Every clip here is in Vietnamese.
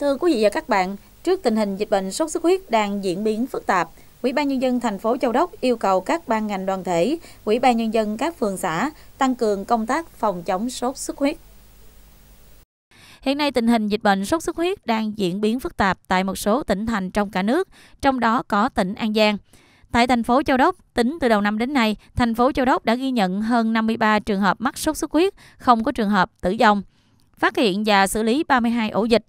Thưa quý vị và các bạn, trước tình hình dịch bệnh sốt xuất huyết đang diễn biến phức tạp, Ủy ban nhân dân thành phố Châu Đốc yêu cầu các ban ngành đoàn thể, Ủy ban nhân dân các phường xã tăng cường công tác phòng chống sốt xuất huyết. Hiện nay tình hình dịch bệnh sốt xuất huyết đang diễn biến phức tạp tại một số tỉnh thành trong cả nước, trong đó có tỉnh An Giang. Tại thành phố Châu Đốc, tính từ đầu năm đến nay, thành phố Châu Đốc đã ghi nhận hơn 53 trường hợp mắc sốt xuất huyết, không có trường hợp tử vong. Phát hiện và xử lý 32 ổ dịch,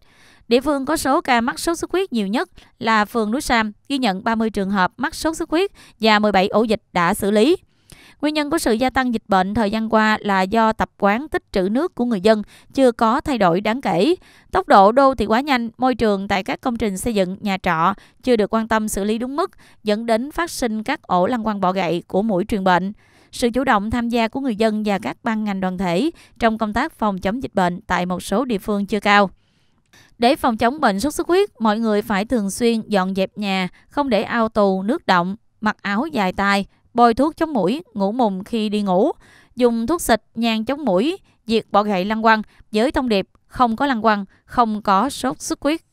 Địa phương có số ca mắc sốt xuất huyết nhiều nhất là phường Núi Sam, ghi nhận 30 trường hợp mắc sốt xuất huyết và 17 ổ dịch đã xử lý. Nguyên nhân của sự gia tăng dịch bệnh thời gian qua là do tập quán tích trữ nước của người dân chưa có thay đổi đáng kể. Tốc độ đô thị quá nhanh, môi trường tại các công trình xây dựng, nhà trọ chưa được quan tâm xử lý đúng mức, dẫn đến phát sinh các ổ lăng quăng bọ gậy của mũi truyền bệnh. Sự chủ động tham gia của người dân và các ban ngành đoàn thể trong công tác phòng chống dịch bệnh tại một số địa phương chưa cao. Để phòng chống bệnh sốt xuất huyết, mọi người phải thường xuyên dọn dẹp nhà, không để ao tù, nước động, mặc áo dài tay, bôi thuốc chống mũi, ngủ mùng khi đi ngủ, dùng thuốc xịt, nhang chống mũi, diệt bọ gậy lăng quăng với thông điệp không có lăng quăng, không có sốt xuất huyết.